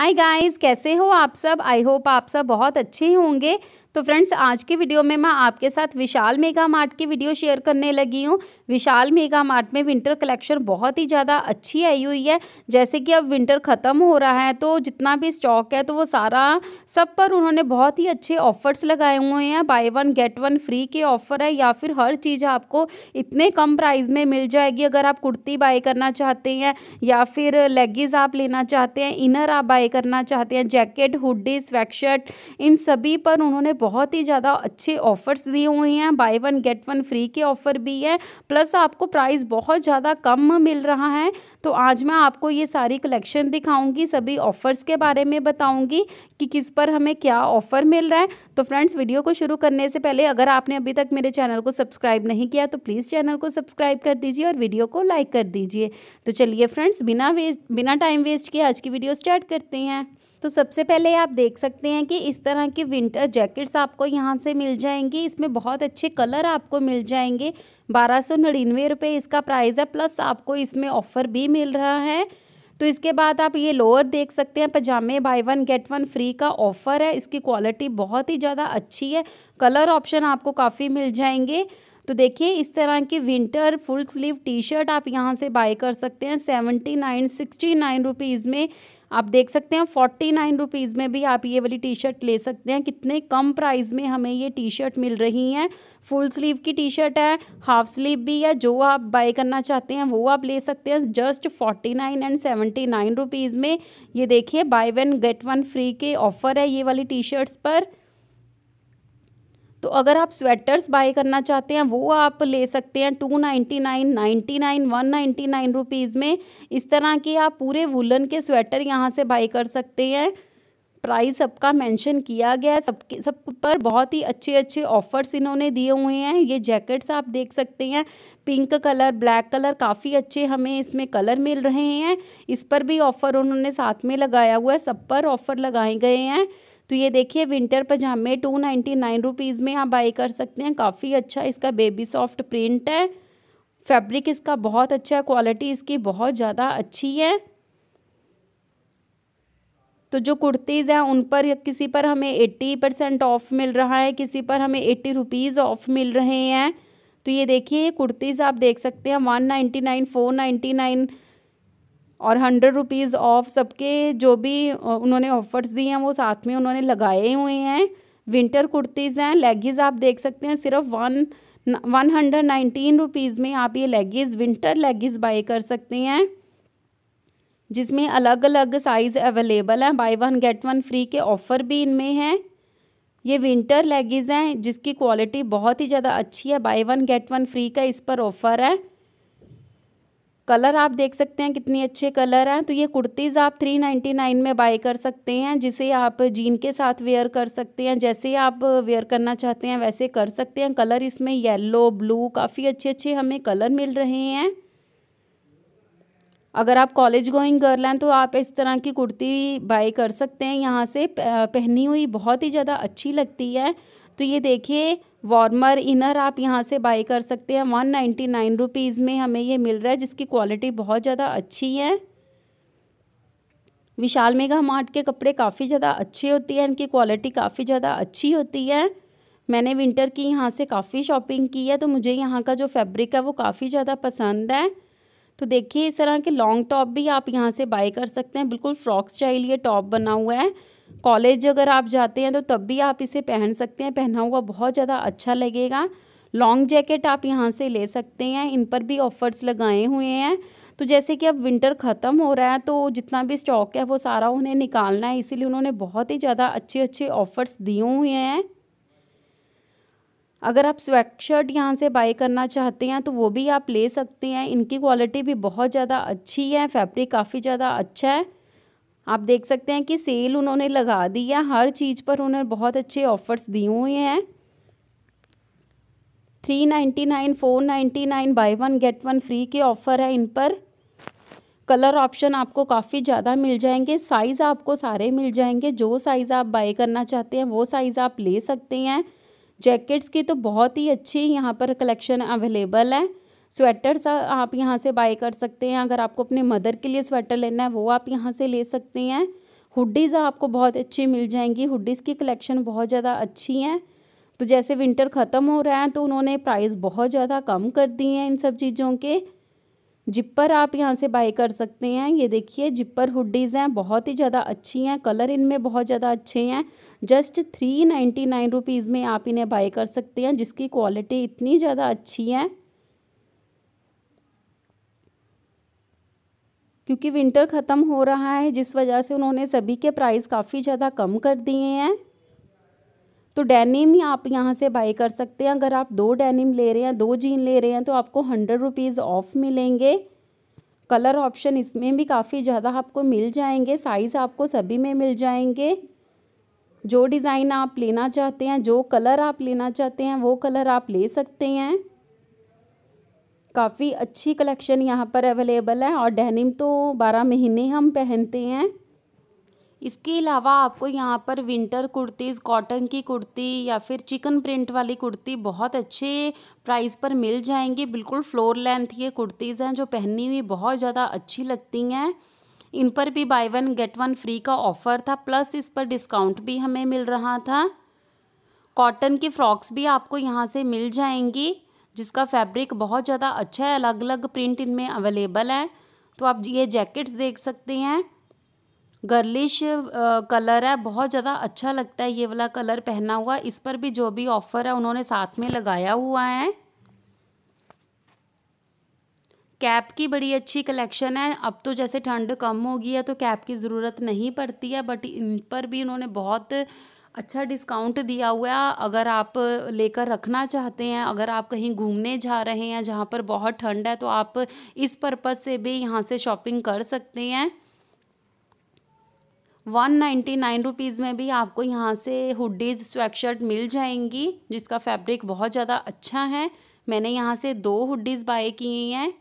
hi guys कैसे हो आप सब आई होप आप सब बहुत अच्छे होंगे तो फ्रेंड्स आज के वीडियो में मैं आपके साथ विशाल मेगा मार्ट की वीडियो शेयर करने लगी हूँ विशाल मेगा मार्ट में विंटर कलेक्शन बहुत ही ज़्यादा अच्छी आई हुई है जैसे कि अब विंटर ख़त्म हो रहा है तो जितना भी स्टॉक है तो वो सारा सब पर उन्होंने बहुत ही अच्छे ऑफ़र्स लगाए हुए हैं buy one get one free के ऑफ़र है या फिर हर चीज़ आपको इतने कम प्राइस में मिल जाएगी अगर आप कुर्ती बाय करना चाहते हैं या फिर लेगीज़ आप लेना चाहते हैं इनर आप बाय करना चाहते हैं जैकेट हुडी स्वेटशर्ट इन सभी पर उन्होंने बहुत ही ज़्यादा अच्छे ऑफ़र्स दिए हुए हैं buy one get one free के ऑफ़र भी है प्लस आपको प्राइस बहुत ज़्यादा कम मिल रहा है तो आज मैं आपको ये सारी कलेक्शन दिखाऊंगी सभी ऑफ़र्स के बारे में बताऊंगी कि किस पर हमें क्या ऑफ़र मिल रहा है तो फ्रेंड्स वीडियो को शुरू करने से पहले अगर आपने अभी तक मेरे चैनल को सब्सक्राइब नहीं किया तो प्लीज़ चैनल को सब्सक्राइब कर दीजिए और वीडियो को लाइक कर दीजिए तो चलिए फ्रेंड्स बिना वेस्ट बिना टाइम वेस्ट किए आज की वीडियो स्टार्ट करते हैं तो सबसे पहले आप देख सकते हैं कि इस तरह की विंटर जैकेट्स आपको यहाँ से मिल जाएंगी इसमें बहुत अच्छे कलर आपको मिल जाएंगे बारह सौ नड़िनवे रुपये इसका प्राइस है प्लस आपको इसमें ऑफ़र भी मिल रहा है तो इसके बाद आप ये लोअर देख सकते हैं पजामे buy one get one free का ऑफ़र है इसकी क्वालिटी बहुत ही ज़्यादा अच्छी है कलर ऑप्शन आपको काफ़ी मिल जाएंगे तो देखिए इस तरह की winter full sleeve T shirt आप यहाँ से बाय कर सकते हैं seventy nine sixty nine rupees में आप देख सकते हैं फोर्टी नाइन रुपीज़ में भी आप ये वाली टी शर्ट ले सकते हैं कितने कम प्राइस में हमें ये टी शर्ट मिल रही हैं फुल स्लीव की टी शर्ट है हाफ स्लीव भी है जो आप बाय करना चाहते हैं वो आप ले सकते हैं just forty nine and seventy nine rupees में ये देखिए buy one get one free के ऑफ़र है ये वाली टी शर्ट्स पर तो अगर आप स्वेटर्स बाय करना चाहते हैं वो आप ले सकते हैं two ninety nine ninety nine one ninety nine rupees में इस तरह के आप पूरे वुलन के स्वेटर यहाँ से बाई कर सकते हैं प्राइस सबका मेंशन किया गया है सबके सब पर बहुत ही अच्छे अच्छे ऑफर्स इन्होंने दिए हुए हैं ये जैकेट्स आप देख सकते हैं पिंक कलर ब्लैक कलर काफ़ी अच्छे हमें इसमें कलर मिल रहे हैं इस पर भी ऑफ़र उन्होंने साथ में लगाया हुआ है सब पर ऑफ़र लगाए गए हैं तो ये देखिए विंटर पजामे टू नाइन्टी नाइन रुपीज़ में आप बाई कर सकते हैं काफ़ी अच्छा इसका बेबी सॉफ्ट प्रिंट है फैब्रिक इसका बहुत अच्छा है क्वालिटी इसकी बहुत ज़्यादा अच्छी है तो जो कुर्तीज़ हैं उन पर किसी पर हमें एट्टी परसेंट ऑफ़ मिल रहा है किसी पर हमें एट्टी रुपीज़ ऑफ़ मिल रहे हैं तो ये देखिए ये कुर्तीज़ आप देख सकते हैं one ninety nine four ninety nine और हंड्रेड रुपीज़ ऑफ सबके जो भी उन्होंने ऑफ़र्स दिए हैं वो साथ में उन्होंने लगाए हुए हैं विंटर कुर्तीज़ हैं लेगीज़ आप देख सकते हैं सिर्फ one one hundred nineteen rupees में आप ये लेगीज़ विंटर लेगीज़ बाई कर सकते हैं जिसमें अलग अलग साइज़ अवेलेबल हैं buy one get one free के ऑफ़र भी इनमें हैं ये विंटर लेगीज़ हैं जिसकी क्वालिटी बहुत ही ज़्यादा अच्छी है buy one get one free का इस पर ऑफ़र है कलर आप देख सकते हैं कितने अच्छे कलर हैं तो ये कुर्तीज़ आप थ्री नाइन्टी नाइन में बाय कर सकते हैं जिसे आप जीन के साथ वेयर कर सकते हैं जैसे आप वेयर करना चाहते हैं वैसे कर सकते हैं कलर इसमें येलो ब्लू काफ़ी अच्छे अच्छे हमें कलर मिल रहे हैं अगर आप कॉलेज गोइंग गर्ल हैं तो आप इस तरह की कुर्ती बाय कर सकते हैं यहाँ से पहनी हुई बहुत ही ज़्यादा अच्छी लगती है तो ये देखिए वार्मर इनर आप यहाँ से बाई कर सकते हैं वन नाइन्टी नाइन रुपीज़ में हमें ये मिल रहा है जिसकी क्वालिटी बहुत ज़्यादा अच्छी है विशाल मेगा मार्ट के कपड़े काफ़ी ज़्यादा अच्छे होती हैं इनकी क्वालिटी काफ़ी ज़्यादा अच्छी होती है मैंने विंटर की यहाँ से काफ़ी शॉपिंग की है तो मुझे यहाँ का जो फैब्रिक है वो काफ़ी ज़्यादा पसंद है तो देखिए इस तरह के लॉन्ग टॉप भी आप यहाँ से बाई कर सकते हैं बिल्कुल फ्रॉक स्टाइल ये टॉप बना हुआ है कॉलेज अगर आप जाते हैं तो तब भी आप इसे पहन सकते हैं पहना हुआ बहुत ज़्यादा अच्छा लगेगा लॉन्ग जैकेट आप यहाँ से ले सकते हैं इन पर भी ऑफ़र्स लगाए हुए हैं तो जैसे कि अब विंटर ख़त्म हो रहा है तो जितना भी स्टॉक है वो सारा उन्हें निकालना है इसीलिए उन्होंने बहुत ही ज़्यादा अच्छे अच्छे ऑफ़र्स दिए हुए हैं अगर आप स्वेट शर्ट यहाँ से बाई करना चाहते हैं तो वो भी आप ले सकते हैं इनकी क्वालिटी भी बहुत ज़्यादा अच्छी है फैब्रिक काफ़ी ज़्यादा अच्छा है आप देख सकते हैं कि सेल उन्होंने लगा दी है हर चीज़ पर उन्होंने बहुत अच्छे ऑफ़र्स दिए हुए हैं three ninety nine four ninety nine buy one get one free के ऑफ़र है इन पर कलर ऑप्शन आपको काफ़ी ज़्यादा मिल जाएंगे साइज़ आपको सारे मिल जाएंगे जो साइज़ आप बाय करना चाहते हैं वो साइज़ आप ले सकते हैं जैकेट्स की तो बहुत ही अच्छी यहाँ पर कलेक्शन अवेलेबल है स्वेटर्स आप यहाँ से बाय कर सकते हैं अगर आपको अपने मदर के लिए स्वेटर लेना है वो आप यहाँ से ले सकते हैं हुडीज़ आपको बहुत अच्छी मिल जाएंगी हुडीज़ की कलेक्शन बहुत ज़्यादा अच्छी हैं तो जैसे विंटर ख़त्म हो रहा है तो उन्होंने प्राइस बहुत ज़्यादा कम कर दिए हैं इन सब चीज़ों के जिप्पर आप यहाँ से बाई कर सकते हैं ये देखिए जिप्पर हुडीज़ हैं बहुत ही ज़्यादा अच्छी हैं कलर इनमें बहुत ज़्यादा अच्छे हैं just three ninety nine rupees में आप इन्हें बाई कर सकते हैं जिसकी क्वालिटी इतनी ज़्यादा अच्छी है क्योंकि विंटर ख़त्म हो रहा है जिस वजह से उन्होंने सभी के प्राइस काफ़ी ज़्यादा कम कर दिए हैं तो डेनिम ही आप यहाँ से बाई कर सकते हैं अगर आप दो डेनिम ले रहे हैं दो जीन ले रहे हैं तो आपको हंड्रेड रुपीज़ ऑफ मिलेंगे कलर ऑप्शन इसमें भी काफ़ी ज़्यादा आपको मिल जाएंगे साइज़ आपको सभी में मिल जाएंगे जो डिज़ाइन आप लेना चाहते हैं जो कलर आप लेना चाहते हैं वो कलर आप ले सकते हैं काफ़ी अच्छी कलेक्शन यहाँ पर अवेलेबल है और डेनिम तो बारह महीने हम पहनते हैं इसके अलावा आपको यहाँ पर विंटर कुर्तीज़ कॉटन की कुर्ती या फिर चिकन प्रिंट वाली कुर्ती बहुत अच्छे प्राइस पर मिल जाएंगी बिल्कुल फ्लोर लेंथ ये कुर्तीज़ हैं जो पहननी हुई बहुत ज़्यादा अच्छी लगती हैं इन पर भी buy one get one free का ऑफ़र था प्लस इस पर डिस्काउंट भी हमें मिल रहा था कॉटन की फ़्रॉक्स भी आपको यहाँ से मिल जाएंगी जिसका फैब्रिक बहुत ज़्यादा अच्छा है अलग अलग प्रिंट इनमें अवेलेबल हैं तो आप ये जैकेट्स देख सकते हैं गर्लिश कलर है बहुत ज़्यादा अच्छा लगता है ये वाला कलर पहना हुआ इस पर भी जो भी ऑफ़र है उन्होंने साथ में लगाया हुआ है कैप की बड़ी अच्छी कलेक्शन है अब तो जैसे ठंड कम होगी है तो कैप की ज़रूरत नहीं पड़ती है बट इन पर भी उन्होंने बहुत अच्छा डिस्काउंट दिया हुआ अगर आप लेकर रखना चाहते हैं अगर आप कहीं घूमने जा रहे हैं जहाँ पर बहुत ठंड है तो आप इस पर्पज़ से भी यहाँ से शॉपिंग कर सकते हैं वन नाइन्टी नाइन रुपीज़ में भी आपको यहाँ से हुडीज़ स्वेटशर्ट मिल जाएंगी जिसका फैब्रिक बहुत ज़्यादा अच्छा है मैंने यहाँ से दो हुडीज़ बाय की हैं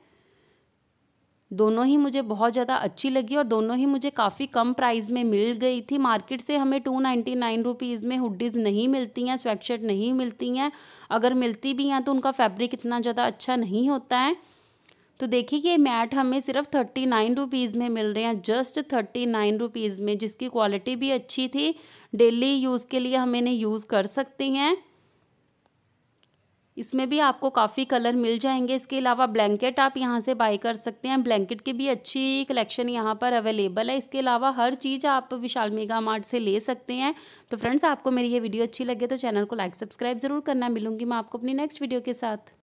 दोनों ही मुझे बहुत ज़्यादा अच्छी लगी और दोनों ही मुझे काफ़ी कम प्राइस में मिल गई थी मार्केट से हमें टू नाइन्टी नाइन रुपीज़ में हुडीज़ नहीं मिलती हैं स्वेटशर्ट नहीं मिलती हैं अगर मिलती भी हैं तो उनका फैब्रिक इतना ज़्यादा अच्छा नहीं होता है तो देखिए ये मैट हमें सिर्फ थर्टी नाइन रुपीज़ में मिल रहे हैं जस्ट थर्टी नाइन रुपीज़ में जिसकी क्वालिटी भी अच्छी थी डेली यूज़ के लिए हम इन्हें यूज़ कर सकते हैं इसमें भी आपको काफ़ी कलर मिल जाएंगे इसके अलावा ब्लैंकेट आप यहाँ से बाई कर सकते हैं ब्लैंकेट की भी अच्छी कलेक्शन यहाँ पर अवेलेबल है इसके अलावा हर चीज़ आप विशाल मेगा मार्ट से ले सकते हैं तो फ्रेंड्स आपको मेरी ये वीडियो अच्छी लगे तो चैनल को लाइक सब्सक्राइब ज़रूर करना मिलूंगी मैं आपको अपनी नेक्स्ट वीडियो के साथ